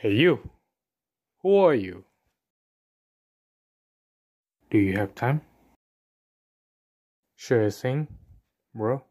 Hey, you. Who are you? Do you have time? Sure thing, bro.